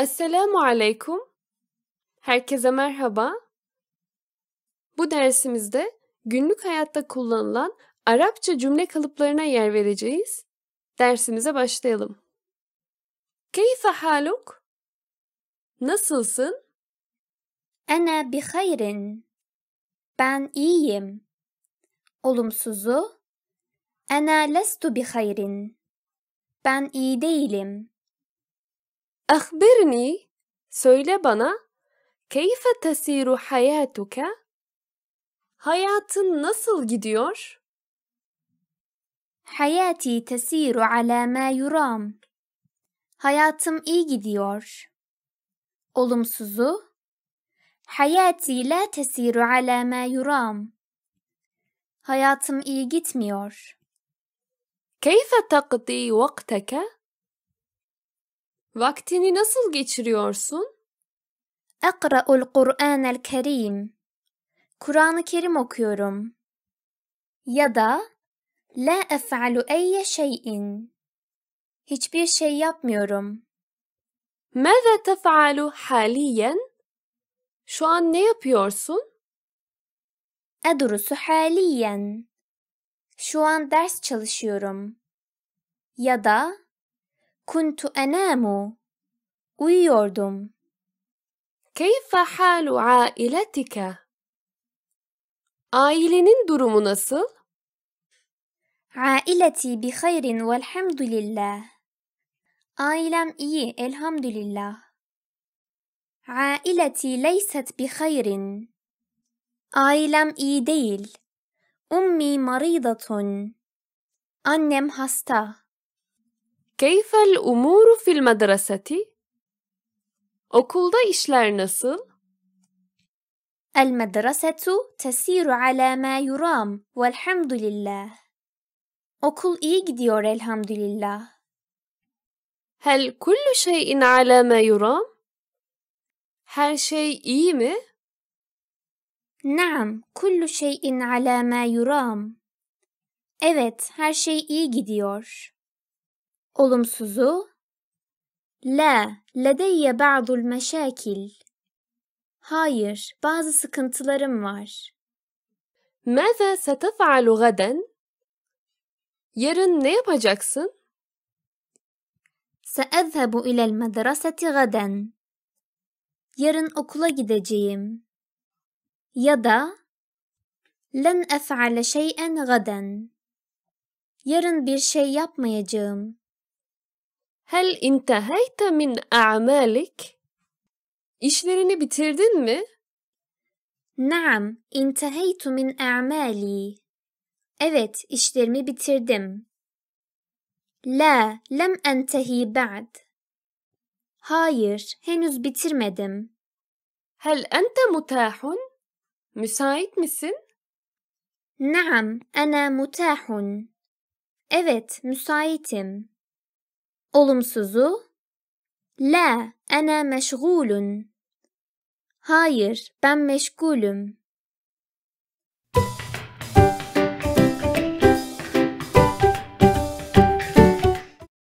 Esselamu Aleyküm. Herkese merhaba. Bu dersimizde günlük hayatta kullanılan Arapça cümle kalıplarına yer vereceğiz. Dersimize başlayalım. Keyfe haluk? Nasılsın? Ana bi hayrin. Ben iyiyim. Olumsuzu. Ana lestu bi hayrin. Ben iyi değilim. Akhbirni, söyle bana, keyfe tesiru hayatuka? Hayatın nasıl gidiyor? Hayati tesiru ala ma yuram. Hayatım iyi gidiyor. Olumsuzu, hayati la tesiru ala ma yuram. Hayatım iyi gitmiyor. Keyfe takdi vakteke? Vaktini nasıl geçiriyorsun? Ekra'ul Kur'anel Kerim. Kur'an-ı Kerim okuyorum. Ya da la ef'alu eyye şey'in. Hiçbir şey yapmıyorum. Mâze tef'alu haliyen? Şu an ne yapıyorsun? Edurusu haliyen. Şu an ders çalışıyorum. Ya da كنت أنام uyuyordum كيف حال عائلتك؟ Ailenin durumu nasıl? Aileti bi hayrin velhamdülillah. Ailem iyi elhamdülillah. Aileti leyset bi hayrin. Ailem iyi değil. Ummi maridatun. Annem hasta. كيف الأمور في المدرسة؟ Okulda işler nasıl? المدرسة تسير على ما يرام والحمد لله. Okul iyi gidiyor elhamdülillah. هل كل شيء على ما يرام؟ Her şey iyi mi? نعم, كل شيء على ما يرام. Evet, her şey iyi gidiyor olumsuzu La, ledeyye ba'dul meşakil. Hayır, bazı sıkıntılarım var. ماذا ستفعل gaden? Yarın ne yapacaksın? سأذهب ilel المدرسة gaden. Yarın okula gideceğim. Ya da لن أفعل şeyen gaden. Yarın bir şey yapmayacağım. Hel inteheyte min a'malik? İşlerini bitirdin mi? Naam, inteheytu min a'mali. Evet, işlerimi bitirdim. La, lem entehi ba'd. Hayır, henüz bitirmedim. Hel ente mutahun? Müsait misin? Naam, ana mutahun. Evet, müsaitim. Olumsuzu La, ana meşgulun. Hayır, ben meşgulüm.